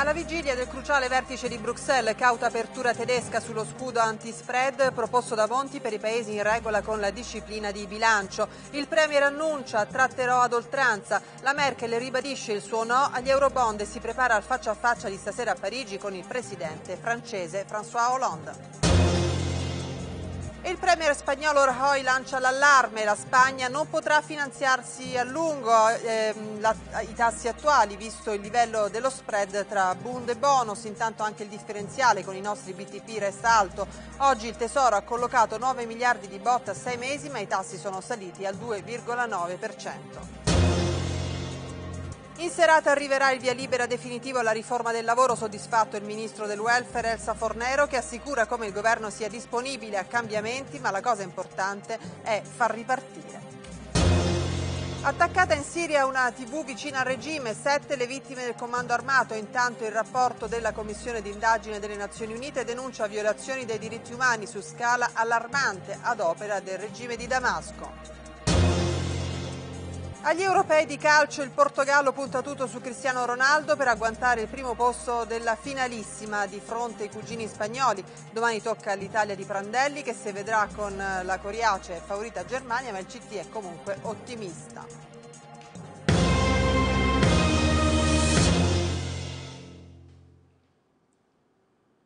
Alla vigilia del cruciale vertice di Bruxelles, cauta apertura tedesca sullo scudo anti-spread proposto da Monti per i paesi in regola con la disciplina di bilancio. Il Premier annuncia, tratterò ad oltranza. La Merkel ribadisce il suo no agli eurobond e si prepara al faccia a faccia di stasera a Parigi con il presidente francese François Hollande. Il premier spagnolo Rajoy lancia l'allarme, la Spagna non potrà finanziarsi a lungo ehm, la, i tassi attuali visto il livello dello spread tra Bund e bonus, intanto anche il differenziale con i nostri BTP resta alto. Oggi il Tesoro ha collocato 9 miliardi di bot a 6 mesi ma i tassi sono saliti al 2,9%. In serata arriverà il via libera definitivo alla riforma del lavoro, soddisfatto il ministro del welfare Elsa Fornero che assicura come il governo sia disponibile a cambiamenti, ma la cosa importante è far ripartire. Attaccata in Siria una tv vicina al regime, sette le vittime del comando armato. Intanto il rapporto della Commissione d'indagine delle Nazioni Unite denuncia violazioni dei diritti umani su scala allarmante ad opera del regime di Damasco. Agli europei di calcio il Portogallo punta tutto su Cristiano Ronaldo per agguantare il primo posto della finalissima di fronte ai cugini spagnoli. Domani tocca all'Italia di Prandelli che si vedrà con la coriacea e favorita Germania, ma il CT è comunque ottimista.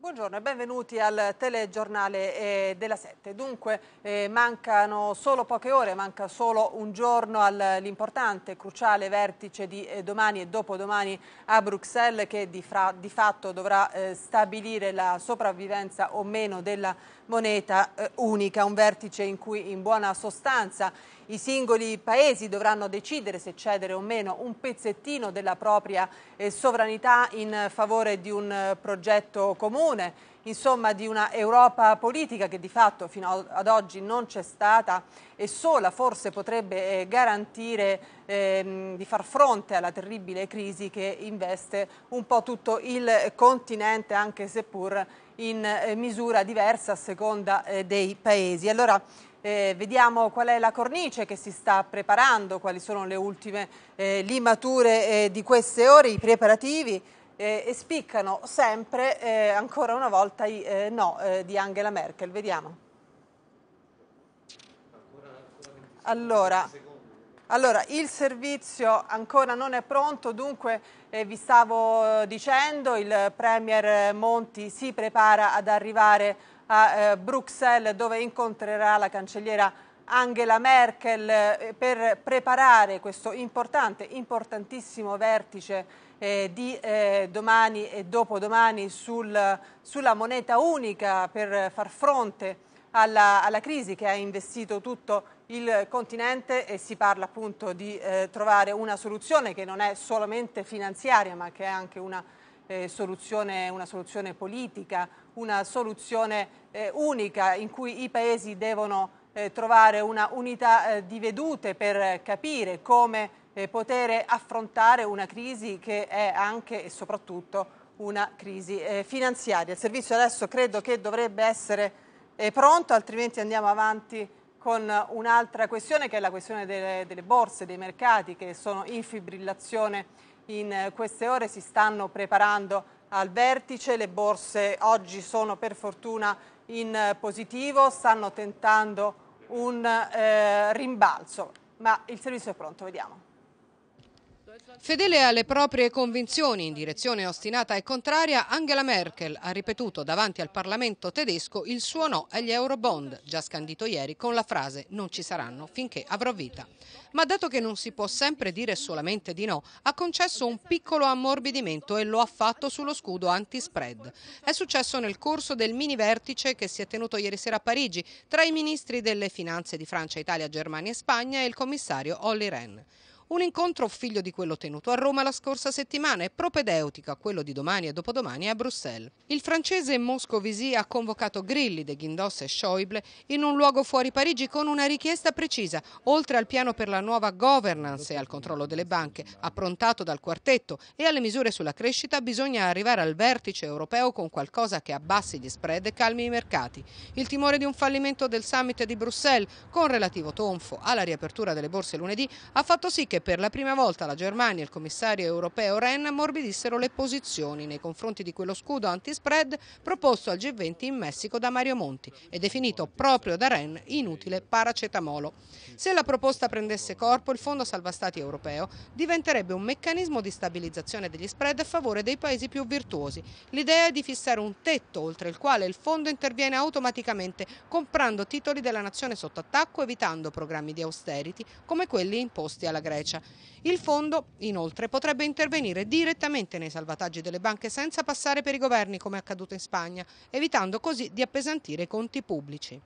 Buongiorno e benvenuti al telegiornale eh, della 7. Dunque eh, mancano solo poche ore, manca solo un giorno all'importante, cruciale vertice di eh, domani e dopodomani a Bruxelles che di, fra, di fatto dovrà eh, stabilire la sopravvivenza o meno della moneta eh, unica, un vertice in cui in buona sostanza i singoli paesi dovranno decidere se cedere o meno un pezzettino della propria eh, sovranità in favore di un eh, progetto comune insomma di una Europa politica che di fatto fino ad oggi non c'è stata e sola forse potrebbe eh, garantire ehm, di far fronte alla terribile crisi che investe un po' tutto il continente anche seppur in eh, misura diversa a seconda eh, dei paesi. Allora, eh, vediamo qual è la cornice che si sta preparando, quali sono le ultime eh, limature eh, di queste ore, i preparativi. Eh, e spiccano sempre eh, ancora una volta i eh, no di Angela Merkel. Vediamo. Allora, allora, il servizio ancora non è pronto, dunque eh, vi stavo dicendo, il Premier Monti si prepara ad arrivare a eh, Bruxelles dove incontrerà la cancelliera Angela Merkel eh, per preparare questo importante, importantissimo vertice eh, di eh, domani e dopodomani sul, sulla moneta unica per far fronte alla, alla, crisi che ha investito tutto il continente e si parla appunto di eh, trovare una soluzione che non è solamente finanziaria ma che è anche una eh, soluzione, una soluzione politica, una soluzione eh, unica in cui i paesi devono eh, trovare una unità eh, di vedute per capire come eh, poter affrontare una crisi che è anche e soprattutto una crisi eh, finanziaria. Il servizio adesso credo che dovrebbe essere pronto, altrimenti andiamo avanti con un'altra questione che è la questione delle, delle borse, dei mercati che sono in fibrillazione in eh, queste ore si stanno preparando al vertice, le borse oggi sono per fortuna in eh, positivo, stanno tentando un eh, rimbalzo, ma il servizio è pronto, vediamo. Fedele alle proprie convinzioni in direzione ostinata e contraria, Angela Merkel ha ripetuto davanti al Parlamento tedesco il suo no agli Eurobond, già scandito ieri con la frase non ci saranno finché avrò vita. Ma dato che non si può sempre dire solamente di no, ha concesso un piccolo ammorbidimento e lo ha fatto sullo scudo anti-spread. È successo nel corso del mini vertice che si è tenuto ieri sera a Parigi tra i ministri delle finanze di Francia, Italia, Germania e Spagna e il commissario Olli Rehn. Un incontro figlio di quello tenuto a Roma la scorsa settimana e propedeutico a quello di domani e dopodomani a Bruxelles. Il francese Moscovici ha convocato Grilli, De Guindos e Schäuble in un luogo fuori Parigi con una richiesta precisa, oltre al piano per la nuova governance e al controllo delle banche, approntato dal quartetto e alle misure sulla crescita, bisogna arrivare al vertice europeo con qualcosa che abbassi gli spread e calmi i mercati. Il timore di un fallimento del summit di Bruxelles, con relativo tonfo alla riapertura delle borse lunedì, ha fatto sì che che per la prima volta la Germania e il commissario europeo Ren ammorbidissero le posizioni nei confronti di quello scudo anti-spread proposto al G20 in Messico da Mario Monti e definito proprio da Ren inutile paracetamolo. Se la proposta prendesse corpo, il Fondo Salva Stati europeo diventerebbe un meccanismo di stabilizzazione degli spread a favore dei paesi più virtuosi. L'idea è di fissare un tetto oltre il quale il fondo interviene automaticamente comprando titoli della nazione sotto attacco evitando programmi di austerity come quelli imposti alla Grecia. Grecia. Il fondo, inoltre, potrebbe intervenire direttamente nei salvataggi delle banche senza passare per i governi come è accaduto in Spagna, evitando così di appesantire i conti pubblici.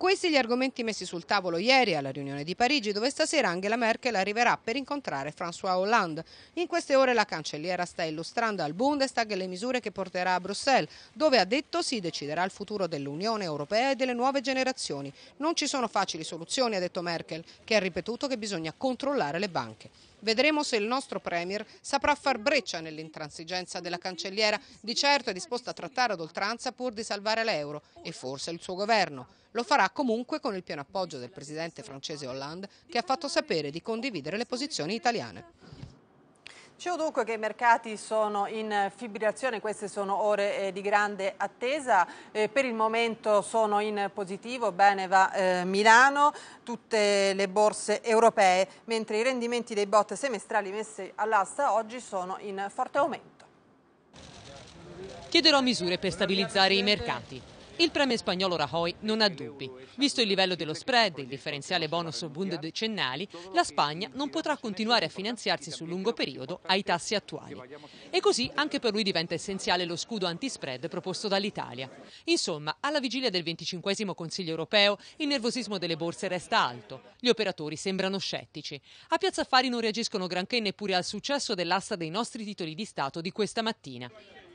Questi gli argomenti messi sul tavolo ieri alla riunione di Parigi, dove stasera Angela Merkel arriverà per incontrare François Hollande. In queste ore la cancelliera sta illustrando al Bundestag le misure che porterà a Bruxelles, dove ha detto si deciderà il futuro dell'Unione Europea e delle nuove generazioni. Non ci sono facili soluzioni, ha detto Merkel, che ha ripetuto che bisogna controllare le banche. Vedremo se il nostro Premier saprà far breccia nell'intransigenza della cancelliera, di certo è disposta a trattare ad oltranza pur di salvare l'euro e forse il suo governo. Lo farà comunque con il pieno appoggio del presidente francese Hollande che ha fatto sapere di condividere le posizioni italiane. Dicevo dunque che i mercati sono in fibrillazione, queste sono ore eh, di grande attesa, eh, per il momento sono in positivo, bene va eh, Milano, tutte le borse europee, mentre i rendimenti dei bot semestrali messi all'asta oggi sono in forte aumento. Chiederò misure per stabilizzare i mercati. Il premier spagnolo Rajoy non ha dubbi. Visto il livello dello spread e il differenziale bonus bund decennali, la Spagna non potrà continuare a finanziarsi sul lungo periodo ai tassi attuali. E così anche per lui diventa essenziale lo scudo antispread proposto dall'Italia. Insomma, alla vigilia del 25 Consiglio europeo, il nervosismo delle borse resta alto. Gli operatori sembrano scettici. A Piazza Affari non reagiscono granché neppure al successo dell'asta dei nostri titoli di Stato di questa mattina.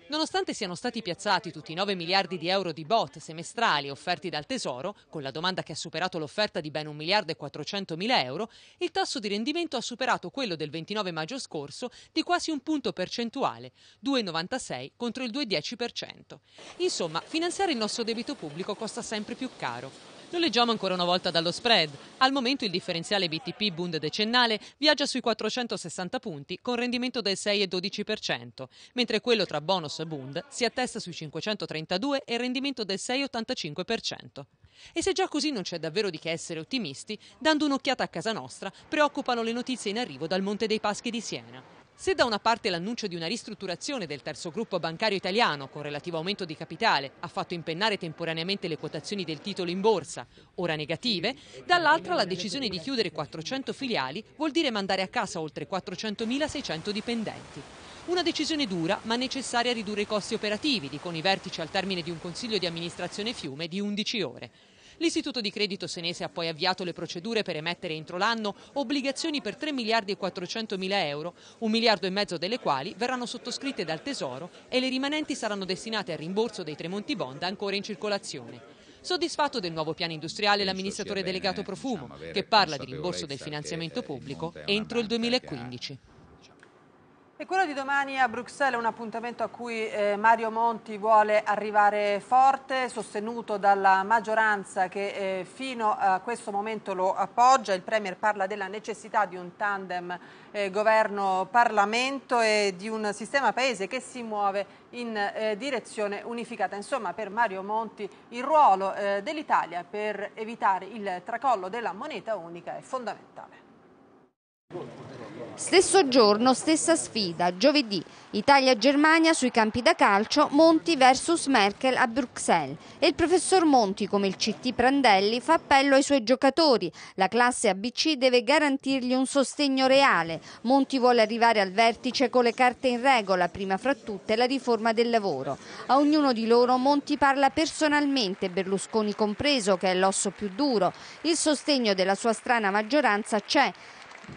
Nonostante siano stati piazzati tutti i 9 miliardi di euro di bot semestrali offerti dal Tesoro, con la domanda che ha superato l'offerta di ben 1 miliardo e 400 mila euro, il tasso di rendimento ha superato quello del 29 maggio scorso di quasi un punto percentuale, 2,96 contro il 2,10%. Insomma, finanziare il nostro debito pubblico costa sempre più caro leggiamo ancora una volta dallo spread. Al momento il differenziale BTP Bund decennale viaggia sui 460 punti con rendimento del 6,12%, mentre quello tra bonus e Bund si attesta sui 532 e rendimento del 6,85%. E se già così non c'è davvero di che essere ottimisti, dando un'occhiata a casa nostra, preoccupano le notizie in arrivo dal Monte dei Paschi di Siena. Se da una parte l'annuncio di una ristrutturazione del terzo gruppo bancario italiano con relativo aumento di capitale ha fatto impennare temporaneamente le quotazioni del titolo in borsa, ora negative, dall'altra la decisione di chiudere 400 filiali vuol dire mandare a casa oltre 400.600 dipendenti. Una decisione dura ma necessaria a ridurre i costi operativi, dicono i vertici al termine di un consiglio di amministrazione fiume di 11 ore. L'istituto di credito senese ha poi avviato le procedure per emettere entro l'anno obbligazioni per 3 miliardi e 400 mila euro, un miliardo e mezzo delle quali verranno sottoscritte dal Tesoro e le rimanenti saranno destinate al rimborso dei Tremonti Bond ancora in circolazione. Soddisfatto del nuovo piano industriale l'amministratore delegato Profumo, che parla di rimborso del finanziamento pubblico entro il 2015. E quello di domani a Bruxelles è un appuntamento a cui eh, Mario Monti vuole arrivare forte, sostenuto dalla maggioranza che eh, fino a questo momento lo appoggia. Il Premier parla della necessità di un tandem eh, governo-parlamento e di un sistema paese che si muove in eh, direzione unificata. Insomma, per Mario Monti il ruolo eh, dell'Italia per evitare il tracollo della moneta unica è fondamentale. Stesso giorno, stessa sfida, giovedì, Italia-Germania sui campi da calcio, Monti vs Merkel a Bruxelles. E il professor Monti, come il CT Prandelli, fa appello ai suoi giocatori. La classe ABC deve garantirgli un sostegno reale. Monti vuole arrivare al vertice con le carte in regola, prima fra tutte la riforma del lavoro. A ognuno di loro Monti parla personalmente, Berlusconi compreso, che è l'osso più duro. Il sostegno della sua strana maggioranza c'è.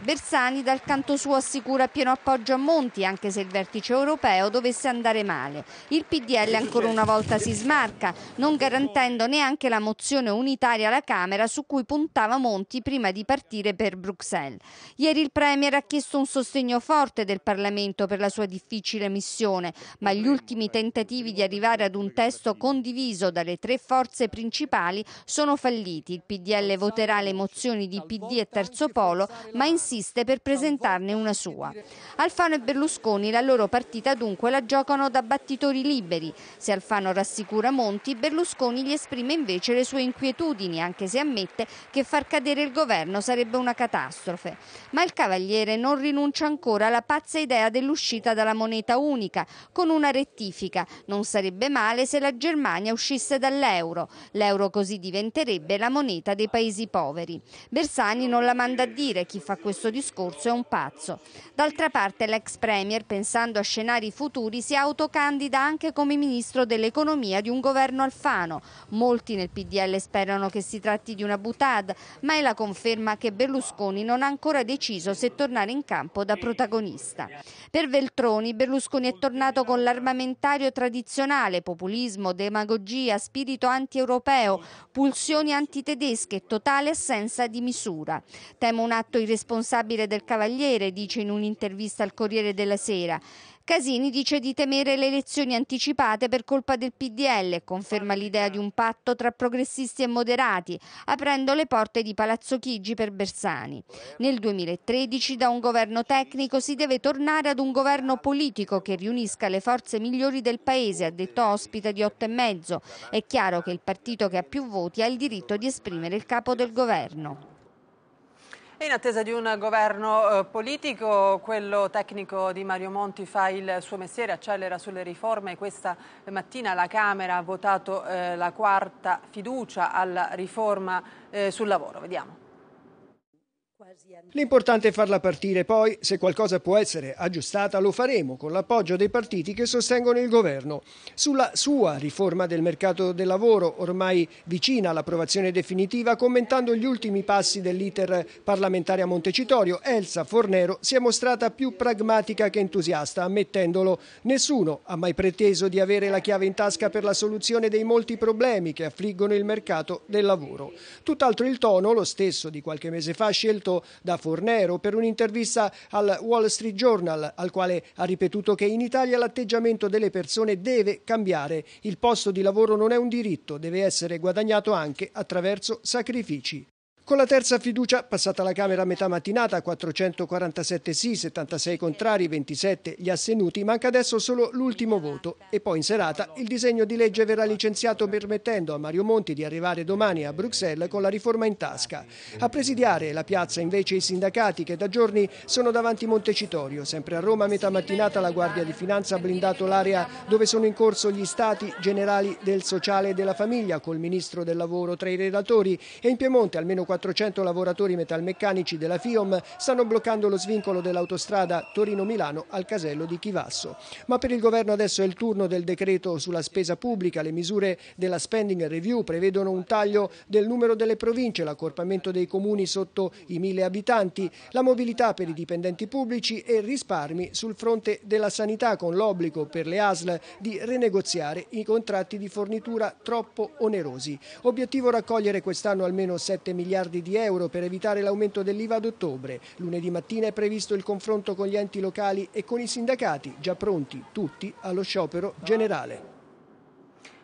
Bersani dal canto suo assicura pieno appoggio a Monti anche se il vertice europeo dovesse andare male. Il PDL ancora una volta si smarca, non garantendo neanche la mozione unitaria alla Camera su cui puntava Monti prima di partire per Bruxelles. Ieri il Premier ha chiesto un sostegno forte del Parlamento per la sua difficile missione, ma gli ultimi tentativi di arrivare ad un testo condiviso dalle tre forze principali sono falliti. Il PDL voterà le mozioni di PD e Terzo Polo, ma in insiste per presentarne una sua. Alfano e Berlusconi la loro partita dunque la giocano da battitori liberi. Se Alfano rassicura Monti, Berlusconi gli esprime invece le sue inquietudini, anche se ammette che far cadere il governo sarebbe una catastrofe. Ma il Cavaliere non rinuncia ancora alla pazza idea dell'uscita dalla moneta unica, con una rettifica. Non sarebbe male se la Germania uscisse dall'euro. L'euro così diventerebbe la moneta dei paesi poveri. Bersani non la manda a dire chi fa questo questo discorso è un pazzo. D'altra parte l'ex Premier, pensando a scenari futuri, si autocandida anche come ministro dell'economia di un governo Alfano. Molti nel PDL sperano che si tratti di una butade, ma è la conferma che Berlusconi non ha ancora deciso se tornare in campo da protagonista. Per Veltroni, Berlusconi è tornato con l'armamentario tradizionale, populismo, demagogia, spirito anti-europeo, pulsioni antitedesche, e totale assenza di misura. Temo un atto irresponsabile responsabile del Cavaliere dice in un'intervista al Corriere della Sera. Casini dice di temere le elezioni anticipate per colpa del PDL, conferma l'idea di un patto tra progressisti e moderati, aprendo le porte di Palazzo Chigi per Bersani. Nel 2013 da un governo tecnico si deve tornare ad un governo politico che riunisca le forze migliori del paese, ha detto ospite di otto e mezzo. È chiaro che il partito che ha più voti ha il diritto di esprimere il capo del governo in attesa di un governo eh, politico, quello tecnico di Mario Monti fa il suo mestiere, accelera sulle riforme. Questa mattina la Camera ha votato eh, la quarta fiducia alla riforma eh, sul lavoro. Vediamo. L'importante è farla partire, poi se qualcosa può essere aggiustata lo faremo con l'appoggio dei partiti che sostengono il governo. Sulla sua riforma del mercato del lavoro, ormai vicina all'approvazione definitiva, commentando gli ultimi passi dell'iter parlamentare a Montecitorio, Elsa Fornero si è mostrata più pragmatica che entusiasta, ammettendolo. Nessuno ha mai preteso di avere la chiave in tasca per la soluzione dei molti problemi che affliggono il mercato del lavoro. Tutt'altro il tono, lo stesso di qualche mese fa scelto intervistato da Fornero per un'intervista al Wall Street Journal, al quale ha ripetuto che in Italia l'atteggiamento delle persone deve cambiare. Il posto di lavoro non è un diritto, deve essere guadagnato anche attraverso sacrifici. Con la terza fiducia, passata la Camera a metà mattinata, 447 sì, 76 contrari, 27 gli assenuti, manca adesso solo l'ultimo voto. E poi in serata il disegno di legge verrà licenziato permettendo a Mario Monti di arrivare domani a Bruxelles con la riforma in tasca. A presidiare la piazza invece i sindacati che da giorni sono davanti Montecitorio. Sempre a Roma a metà mattinata la Guardia di Finanza ha blindato l'area dove sono in corso gli stati generali del sociale e della famiglia col Ministro del Lavoro tra i relatori e in Piemonte almeno 4 400 lavoratori metalmeccanici della FIOM stanno bloccando lo svincolo dell'autostrada Torino-Milano al casello di Chivasso. Ma per il governo adesso è il turno del decreto sulla spesa pubblica. Le misure della spending review prevedono un taglio del numero delle province, l'accorpamento dei comuni sotto i mille abitanti, la mobilità per i dipendenti pubblici e risparmi sul fronte della sanità con l'obbligo per le ASL di renegoziare i contratti di fornitura troppo onerosi. Obiettivo raccogliere quest'anno almeno 7 miliardi miliardi di euro per evitare l'aumento dell'IVA ad ottobre. Lunedì mattina è previsto il confronto con gli enti locali e con i sindacati, già pronti tutti allo sciopero generale.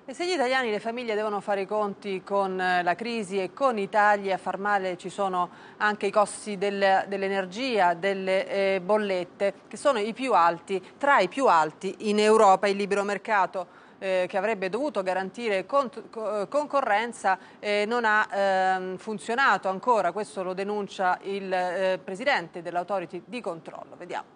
E se gli italiani, e le famiglie devono fare i conti con eh, la crisi e con i tagli a far male ci sono anche i costi del, dell'energia, delle eh, bollette, che sono i più alti, tra i più alti in Europa, il libero mercato eh, che avrebbe dovuto garantire concorrenza eh, non ha ehm, funzionato ancora, questo lo denuncia il eh, Presidente dell'Autority di controllo. Vediamo.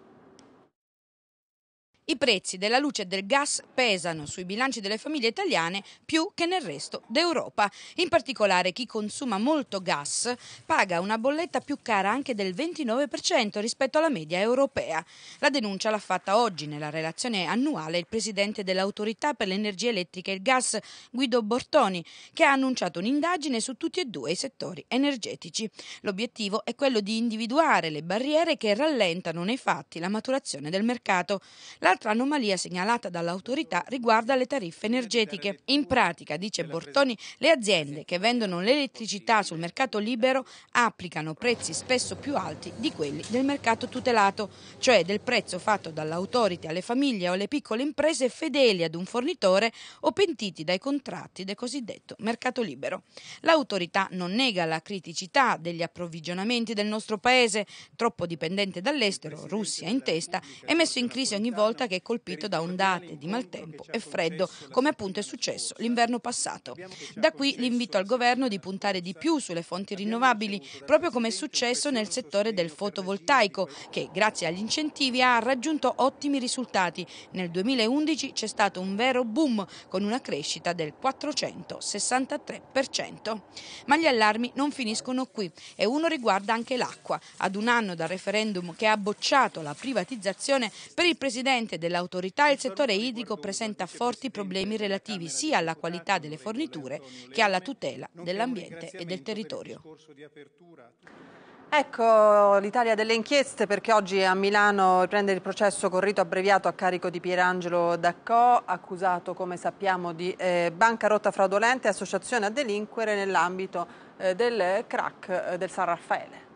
I prezzi della luce e del gas pesano sui bilanci delle famiglie italiane più che nel resto d'Europa. In particolare chi consuma molto gas paga una bolletta più cara anche del 29% rispetto alla media europea. La denuncia l'ha fatta oggi nella relazione annuale il presidente dell'autorità per l'energia elettrica e il gas Guido Bortoni che ha annunciato un'indagine su tutti e due i settori energetici. L'obiettivo è quello di individuare le barriere che rallentano nei fatti la maturazione del mercato. La Un'altra anomalia segnalata dall'autorità riguarda le tariffe energetiche. In pratica, dice Bortoni, le aziende che vendono l'elettricità sul mercato libero applicano prezzi spesso più alti di quelli del mercato tutelato, cioè del prezzo fatto dall'autority alle famiglie o alle piccole imprese fedeli ad un fornitore o pentiti dai contratti del cosiddetto mercato libero. L'autorità non nega la criticità degli approvvigionamenti del nostro paese, troppo dipendente dall'estero, Russia in testa, è messo in crisi ogni volta che è colpito da ondate di maltempo e freddo, come appunto è successo l'inverno passato. Da qui l'invito al governo di puntare di più sulle fonti rinnovabili, proprio come è successo nel settore del fotovoltaico, che grazie agli incentivi ha raggiunto ottimi risultati. Nel 2011 c'è stato un vero boom con una crescita del 463%. Ma gli allarmi non finiscono qui e uno riguarda anche l'acqua. Ad un anno dal referendum che ha bocciato la privatizzazione, per il presidente dell'autorità, il settore idrico presenta forti problemi relativi sia alla qualità delle forniture che alla tutela dell'ambiente e del territorio. Ecco l'Italia delle inchieste perché oggi a Milano riprende il processo con rito abbreviato a carico di Pierangelo Daccò, accusato come sappiamo di eh, bancarotta fraudolenta e associazione a delinquere nell'ambito eh, del crack eh, del San Raffaele.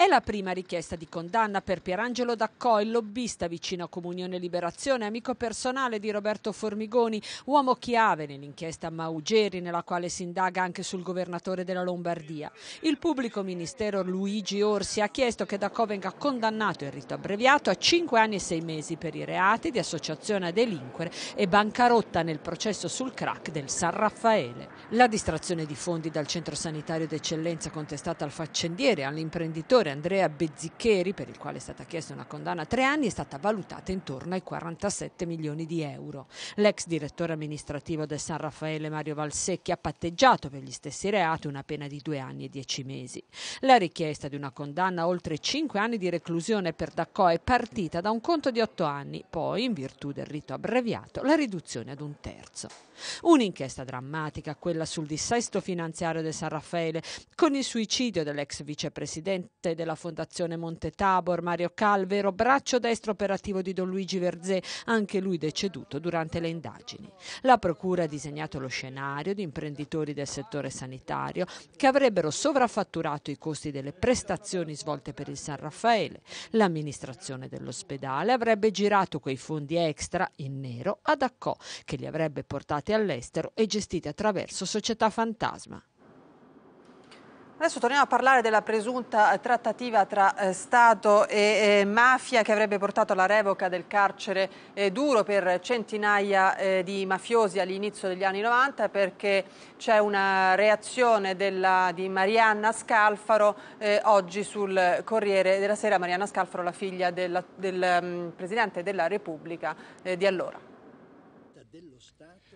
È la prima richiesta di condanna per Pierangelo Daccò, il lobbista vicino a Comunione Liberazione, amico personale di Roberto Formigoni, uomo chiave nell'inchiesta Maugeri, nella quale si indaga anche sul governatore della Lombardia. Il pubblico ministero Luigi Orsi ha chiesto che Daccò venga condannato in rito abbreviato a 5 anni e 6 mesi per i reati di associazione a delinquere e bancarotta nel processo sul crack del San Raffaele. La distrazione di fondi dal centro sanitario d'eccellenza contestata al faccendiere e all'imprenditore senatore Andrea Bezzicheri, per il quale è stata chiesta una condanna a tre anni, è stata valutata intorno ai 47 milioni di euro. L'ex direttore amministrativo del San Raffaele Mario Valsecchi ha patteggiato per gli stessi reati una pena di due anni e dieci mesi. La richiesta di una condanna a oltre cinque anni di reclusione per Daccò è partita da un conto di otto anni, poi, in virtù del rito abbreviato, la riduzione ad un terzo. Un'inchiesta drammatica, quella sul dissesto finanziario del San Raffaele, con il suicidio dell'ex vicepresidente della Fondazione Monte Tabor, Mario Calvero, braccio destro operativo di Don Luigi Verzè, anche lui deceduto durante le indagini. La Procura ha disegnato lo scenario di imprenditori del settore sanitario che avrebbero sovraffatturato i costi delle prestazioni svolte per il San Raffaele. L'amministrazione dell'ospedale avrebbe girato quei fondi extra in nero ad Accò, che li avrebbe portati all'estero e gestiti attraverso società fantasma. Adesso torniamo a parlare della presunta eh, trattativa tra eh, Stato e eh, mafia che avrebbe portato alla revoca del carcere eh, duro per centinaia eh, di mafiosi all'inizio degli anni 90 perché c'è una reazione della, di Marianna Scalfaro eh, oggi sul Corriere della Sera, Marianna Scalfaro la figlia della, del um, Presidente della Repubblica di allora.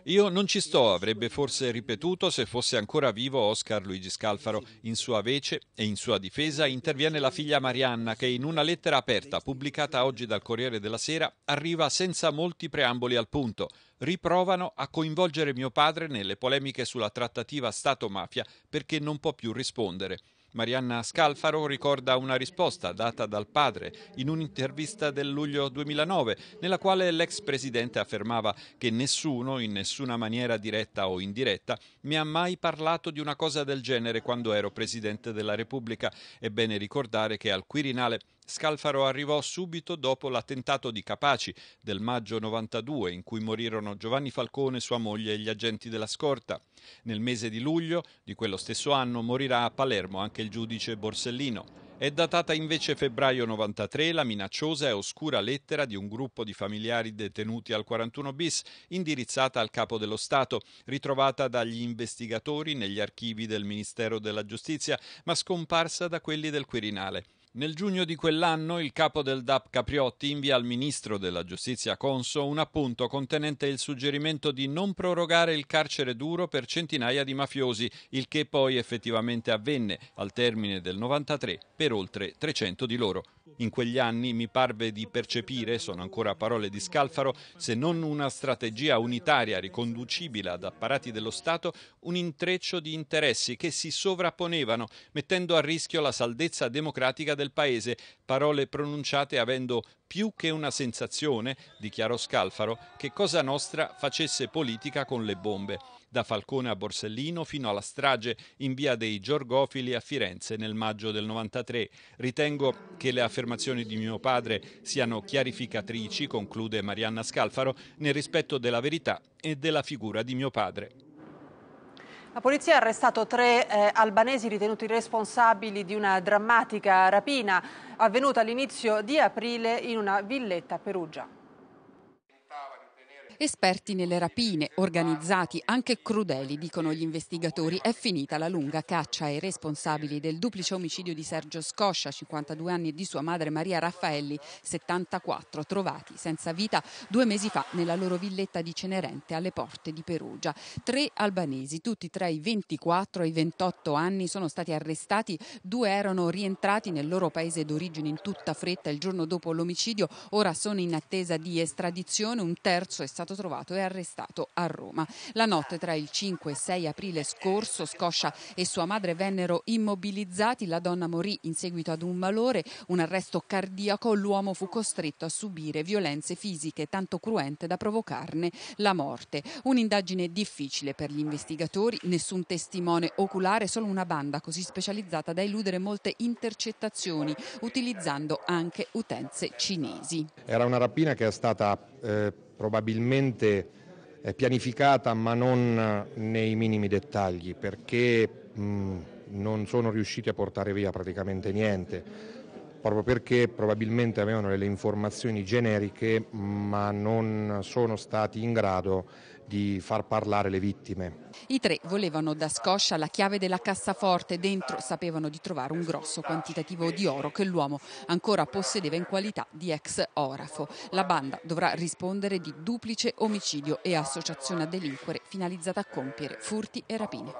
Io non ci sto, avrebbe forse ripetuto se fosse ancora vivo Oscar Luigi Scalfaro. In sua vece e in sua difesa interviene la figlia Marianna che in una lettera aperta pubblicata oggi dal Corriere della Sera arriva senza molti preamboli al punto. Riprovano a coinvolgere mio padre nelle polemiche sulla trattativa Stato-mafia perché non può più rispondere. Marianna Scalfaro ricorda una risposta data dal padre in un'intervista del luglio 2009 nella quale l'ex presidente affermava che nessuno, in nessuna maniera diretta o indiretta, mi ha mai parlato di una cosa del genere quando ero presidente della Repubblica. È bene ricordare che al Quirinale Scalfaro arrivò subito dopo l'attentato di Capaci del maggio 92 in cui morirono Giovanni Falcone, sua moglie e gli agenti della scorta. Nel mese di luglio di quello stesso anno morirà a Palermo anche il giudice Borsellino. È datata invece febbraio 93 la minacciosa e oscura lettera di un gruppo di familiari detenuti al 41 bis, indirizzata al capo dello Stato, ritrovata dagli investigatori negli archivi del Ministero della Giustizia, ma scomparsa da quelli del Quirinale. Nel giugno di quell'anno il capo del DAP Capriotti invia al ministro della giustizia Conso un appunto contenente il suggerimento di non prorogare il carcere duro per centinaia di mafiosi, il che poi effettivamente avvenne al termine del 93 per oltre 300 di loro. In quegli anni mi parve di percepire, sono ancora parole di Scalfaro, se non una strategia unitaria riconducibile ad apparati dello Stato, un intreccio di interessi che si sovrapponevano, mettendo a rischio la saldezza democratica del del paese, parole pronunciate avendo più che una sensazione, dichiarò Scalfaro, che Cosa Nostra facesse politica con le bombe, da Falcone a Borsellino fino alla strage in via dei Giorgofili a Firenze nel maggio del 93. Ritengo che le affermazioni di mio padre siano chiarificatrici, conclude Marianna Scalfaro, nel rispetto della verità e della figura di mio padre. La polizia ha arrestato tre eh, albanesi ritenuti responsabili di una drammatica rapina avvenuta all'inizio di aprile in una villetta a Perugia. Esperti nelle rapine, organizzati, anche crudeli, dicono gli investigatori, è finita la lunga caccia ai responsabili del duplice omicidio di Sergio Scoscia, 52 anni, e di sua madre Maria Raffaelli, 74, trovati senza vita due mesi fa nella loro villetta di Cenerente alle porte di Perugia. Tre albanesi, tutti tra i 24 e i 28 anni, sono stati arrestati, due erano rientrati nel loro paese d'origine in tutta fretta il giorno dopo l'omicidio, ora sono in attesa di estradizione, un terzo è stato stato trovato e arrestato a Roma. La notte tra il 5 e 6 aprile scorso Scoscia e sua madre vennero immobilizzati, la donna morì in seguito ad un malore, un arresto cardiaco, l'uomo fu costretto a subire violenze fisiche tanto cruente da provocarne la morte. Un'indagine difficile per gli investigatori, nessun testimone oculare, solo una banda così specializzata da eludere molte intercettazioni utilizzando anche utenze cinesi. Era una rapina che è stata eh, probabilmente eh, pianificata ma non eh, nei minimi dettagli perché mh, non sono riusciti a portare via praticamente niente, proprio perché probabilmente avevano delle informazioni generiche ma non sono stati in grado di far parlare le vittime. I tre volevano da scoscia la chiave della cassaforte, dentro sapevano di trovare un grosso quantitativo di oro che l'uomo ancora possedeva in qualità di ex orafo. La banda dovrà rispondere di duplice omicidio e associazione a delinquere finalizzata a compiere furti e rapine.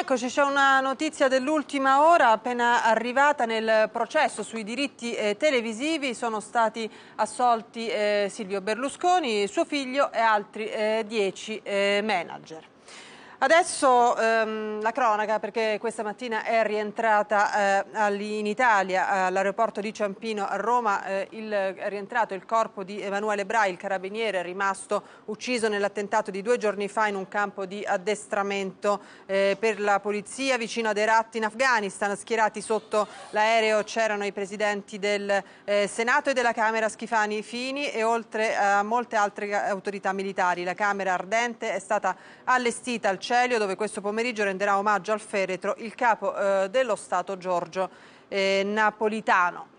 Eccoci, c'è una notizia dell'ultima ora appena arrivata nel processo sui diritti eh, televisivi. Sono stati assolti eh, Silvio Berlusconi, suo figlio e altri eh, dieci eh, manager. Adesso ehm, la cronaca perché questa mattina è rientrata eh, in Italia all'aeroporto di Ciampino a Roma eh, il, è rientrato il corpo di Emanuele Brai, il carabiniere rimasto ucciso nell'attentato di due giorni fa in un campo di addestramento eh, per la polizia vicino ad Eratti in Afghanistan. Schierati sotto l'aereo c'erano i presidenti del eh, Senato e della Camera Schifani Fini e oltre a molte altre autorità militari. La Camera Ardente è stata allestita al centro Celio dove questo pomeriggio renderà omaggio al feretro il capo eh, dello Stato Giorgio eh, Napolitano.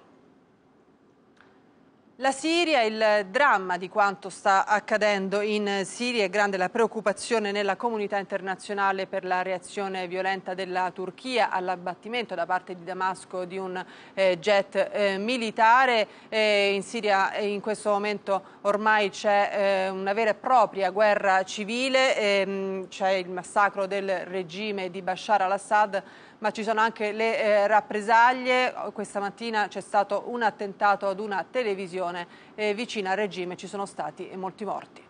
La Siria, il dramma di quanto sta accadendo in Siria, è grande la preoccupazione nella comunità internazionale per la reazione violenta della Turchia all'abbattimento da parte di Damasco di un eh, jet eh, militare. Eh, in Siria eh, in questo momento ormai c'è eh, una vera e propria guerra civile, ehm, c'è il massacro del regime di Bashar al-Assad ma ci sono anche le eh, rappresaglie. Questa mattina c'è stato un attentato ad una televisione eh, vicina al regime, ci sono stati molti morti.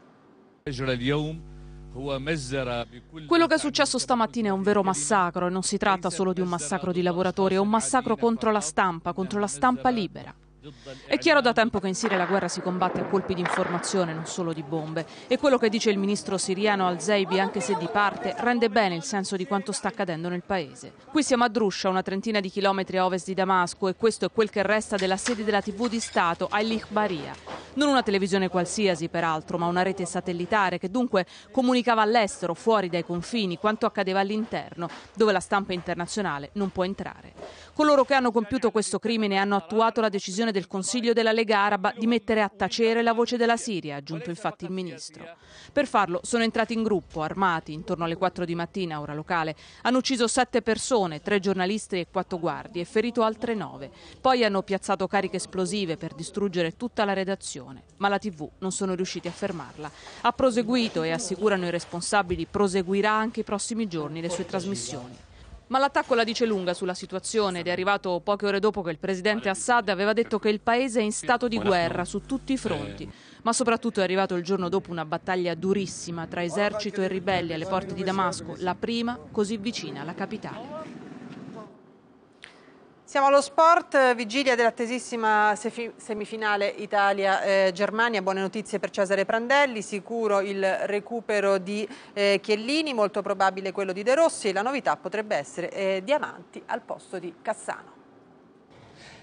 Quello che è successo stamattina è un vero massacro e non si tratta solo di un massacro di lavoratori, è un massacro contro la stampa, contro la stampa libera. È chiaro da tempo che in Siria la guerra si combatte a colpi di informazione, non solo di bombe. E quello che dice il ministro siriano Al-Zeibi, anche se di parte, rende bene il senso di quanto sta accadendo nel paese. Qui siamo a Druscia, una trentina di chilometri a ovest di Damasco, e questo è quel che resta della sede della TV di Stato, Al-Ikhbaria. Non una televisione qualsiasi, peraltro, ma una rete satellitare che dunque comunicava all'estero, fuori dai confini, quanto accadeva all'interno, dove la stampa internazionale non può entrare. Coloro che hanno compiuto questo crimine hanno attuato la decisione del Consiglio della Lega Araba di mettere a tacere la voce della Siria, ha aggiunto infatti il ministro. Per farlo sono entrati in gruppo, armati, intorno alle 4 di mattina, ora locale. Hanno ucciso sette persone, tre giornalisti e quattro guardie, e ferito altre nove. Poi hanno piazzato cariche esplosive per distruggere tutta la redazione, ma la TV non sono riusciti a fermarla. Ha proseguito e assicurano i responsabili proseguirà anche i prossimi giorni le sue trasmissioni. Ma l'attacco la dice lunga sulla situazione ed è arrivato poche ore dopo che il presidente Assad aveva detto che il paese è in stato di guerra su tutti i fronti. Ma soprattutto è arrivato il giorno dopo una battaglia durissima tra esercito e ribelli alle porte di Damasco, la prima così vicina alla capitale. Siamo allo sport, vigilia dell'attesissima semifinale Italia-Germania, buone notizie per Cesare Prandelli, sicuro il recupero di eh, Chiellini, molto probabile quello di De Rossi e la novità potrebbe essere eh, Diamanti al posto di Cassano.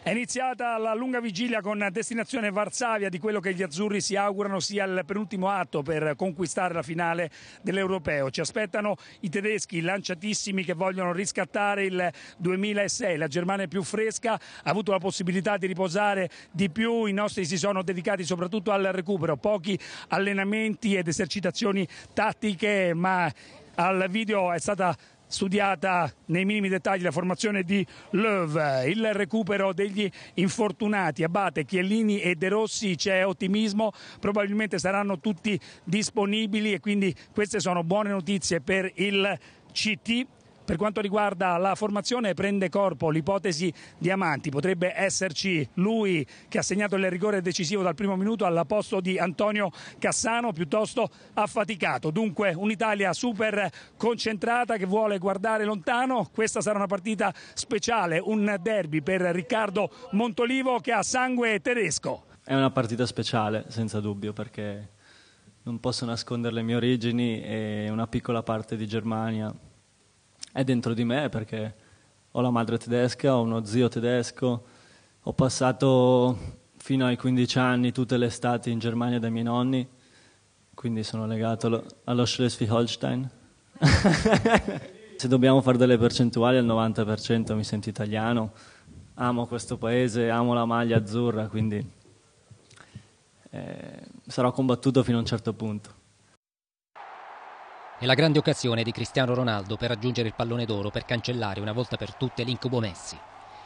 È iniziata la lunga vigilia con destinazione Varsavia di quello che gli azzurri si augurano sia il penultimo atto per conquistare la finale dell'Europeo. Ci aspettano i tedeschi lanciatissimi che vogliono riscattare il 2006. La Germania è più fresca, ha avuto la possibilità di riposare di più, i nostri si sono dedicati soprattutto al recupero, pochi allenamenti ed esercitazioni tattiche, ma al video è stata studiata nei minimi dettagli la formazione di Löw, il recupero degli infortunati Abate, Chiellini e De Rossi, c'è ottimismo, probabilmente saranno tutti disponibili e quindi queste sono buone notizie per il CT per quanto riguarda la formazione prende corpo l'ipotesi di Amanti, potrebbe esserci lui che ha segnato il rigore decisivo dal primo minuto alla posto di Antonio Cassano piuttosto affaticato. Dunque un'Italia super concentrata che vuole guardare lontano. Questa sarà una partita speciale, un derby per Riccardo Montolivo che ha sangue tedesco. È una partita speciale, senza dubbio, perché non posso nascondere le mie origini e una piccola parte di Germania è dentro di me perché ho la madre tedesca, ho uno zio tedesco, ho passato fino ai 15 anni tutte le estati in Germania dai miei nonni, quindi sono legato allo Schleswig-Holstein. Se dobbiamo fare delle percentuali, al 90% mi sento italiano, amo questo paese, amo la maglia azzurra, quindi eh, sarò combattuto fino a un certo punto. È la grande occasione di Cristiano Ronaldo per raggiungere il pallone d'oro per cancellare una volta per tutte l'incubo Messi.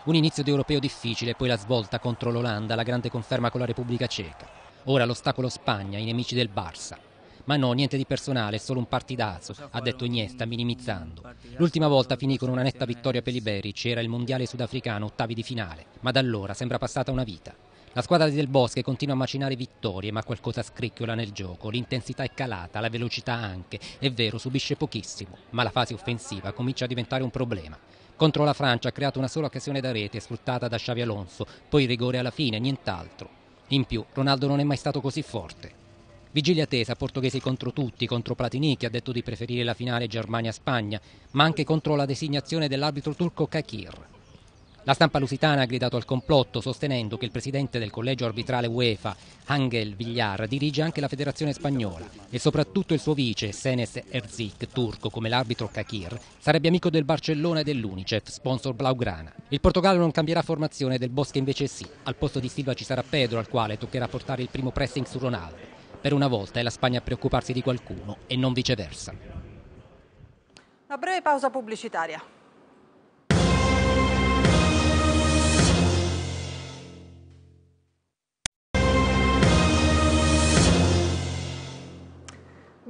Un inizio di europeo difficile, poi la svolta contro l'Olanda, la grande conferma con la Repubblica Ceca. Ora l'ostacolo Spagna, i nemici del Barça. Ma no, niente di personale, solo un partidazzo, ha detto Iniesta minimizzando. L'ultima volta finì con una netta vittoria per i Berici, era il mondiale sudafricano ottavi di finale, ma da allora sembra passata una vita. La squadra di del Bosche continua a macinare vittorie, ma qualcosa scricchiola nel gioco. L'intensità è calata, la velocità anche. È vero, subisce pochissimo, ma la fase offensiva comincia a diventare un problema. Contro la Francia ha creato una sola occasione da rete, sfruttata da Xavi Alonso, poi rigore alla fine, nient'altro. In più, Ronaldo non è mai stato così forte. Vigilia tesa, portoghesi contro tutti, contro Platini che ha detto di preferire la finale Germania-Spagna, ma anche contro la designazione dell'arbitro turco Kakir. La stampa lusitana ha gridato al complotto sostenendo che il presidente del collegio arbitrale UEFA, Angel Villar, dirige anche la federazione spagnola e soprattutto il suo vice, Senes Erzik, turco come l'arbitro Kakir, sarebbe amico del Barcellona e dell'Unicef, sponsor Blaugrana. Il Portogallo non cambierà formazione, del Bosca invece sì. Al posto di Silva ci sarà Pedro al quale toccherà portare il primo pressing su Ronaldo. Per una volta è la Spagna a preoccuparsi di qualcuno e non viceversa. Una breve pausa pubblicitaria.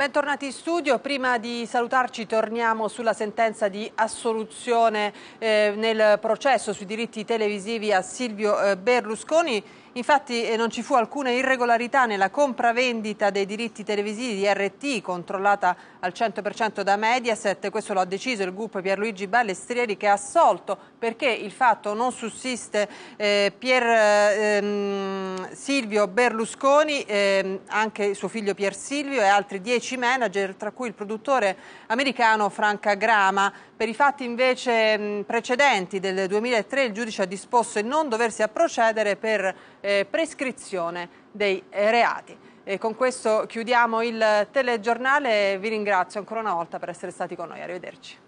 Bentornati in studio, prima di salutarci torniamo sulla sentenza di assoluzione eh, nel processo sui diritti televisivi a Silvio eh, Berlusconi. Infatti eh, non ci fu alcuna irregolarità nella compravendita dei diritti televisivi di RT controllata al 100% da Mediaset. Questo lo ha deciso il gruppo Pierluigi Ballestrieri che ha assolto perché il fatto non sussiste eh, Pier, ehm, Silvio Berlusconi, ehm, anche suo figlio Pier Silvio e altri dieci manager, tra cui il produttore americano Franca Grama. Per i fatti invece mh, ehm, precedenti del 2003 il giudice ha disposto di non doversi a procedere per eh, prescrizione dei eh, reati. E con questo chiudiamo il telegiornale, e vi ringrazio ancora una volta per essere stati con noi, arrivederci.